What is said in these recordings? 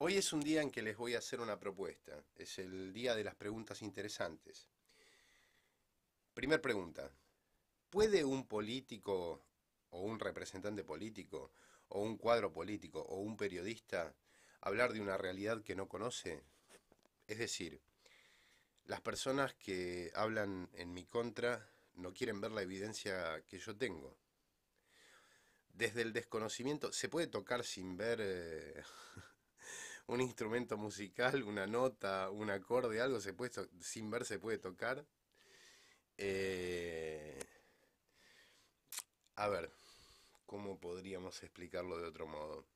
Hoy es un día en que les voy a hacer una propuesta. Es el día de las preguntas interesantes. Primer pregunta. ¿Puede un político o un representante político o un cuadro político o un periodista hablar de una realidad que no conoce? Es decir, las personas que hablan en mi contra no quieren ver la evidencia que yo tengo. Desde el desconocimiento, ¿se puede tocar sin ver... Eh, un instrumento musical, una nota, un acorde, algo se puede sin ver se puede tocar. Eh, a ver, ¿cómo podríamos explicarlo de otro modo?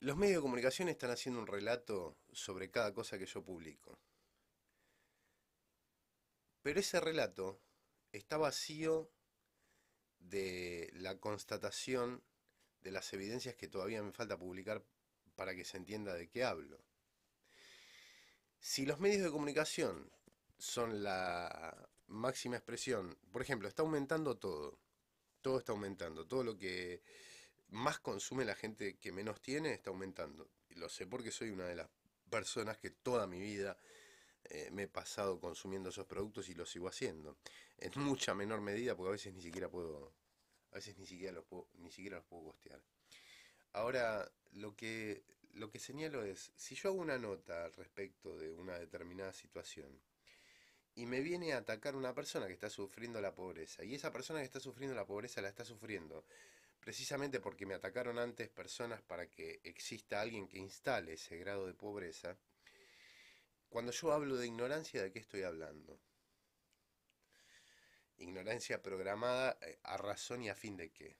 Los medios de comunicación están haciendo un relato sobre cada cosa que yo publico. Pero ese relato está vacío de la constatación de las evidencias que todavía me falta publicar para que se entienda de qué hablo. Si los medios de comunicación son la máxima expresión, por ejemplo, está aumentando todo, todo está aumentando, todo lo que más consume la gente que menos tiene está aumentando. Y lo sé porque soy una de las personas que toda mi vida eh, me he pasado consumiendo esos productos y los sigo haciendo. En mucha menor medida, porque a veces ni siquiera puedo a veces ni siquiera los puedo, ni siquiera los puedo costear. Ahora, lo que, lo que señalo es, si yo hago una nota al respecto de una determinada situación y me viene a atacar una persona que está sufriendo la pobreza, y esa persona que está sufriendo la pobreza la está sufriendo precisamente porque me atacaron antes personas para que exista alguien que instale ese grado de pobreza, cuando yo hablo de ignorancia, ¿de qué estoy hablando? ignorancia programada eh, a razón y a fin de qué.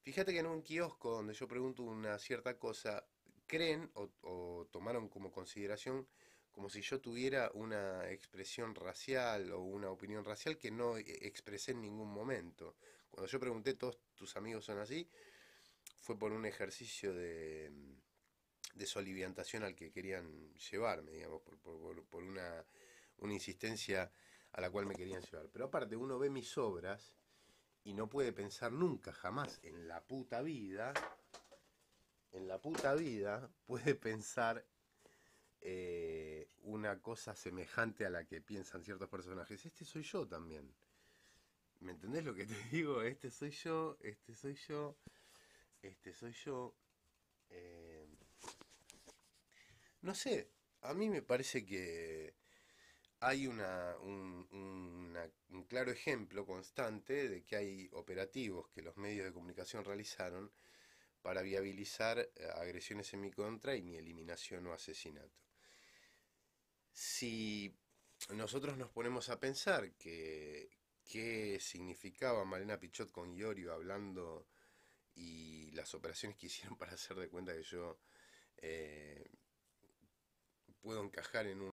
Fíjate que en un kiosco donde yo pregunto una cierta cosa, creen o, tomaron como consideración como si yo tuviera una expresión racial o una opinión racial que no eh, expresé en ningún momento. Cuando yo pregunté, todos tus amigos son así, fue por un ejercicio de, mm, de soliviantación al que querían llevarme, digamos, por, una, una insistencia a la cual me querían llevar. Pero aparte, uno ve mis obras y no puede pensar nunca, jamás, en la puta vida, en la puta vida puede pensar eh, una cosa semejante a la que piensan ciertos personajes. Este soy yo también. ¿Me entendés lo que te digo? Este soy yo, este soy yo, este soy yo. Eh, no sé, a mí me parece que hay una, un, claro ejemplo constante de que hay operativos que los medios de comunicación realizaron para viabilizar eh, agresiones en mi contra y mi eliminación o asesinato. Si nosotros nos ponemos a pensar que qué significaba Malena Pichot con Iorio hablando y las operaciones que hicieron para hacer de cuenta que yo eh, puedo encajar en un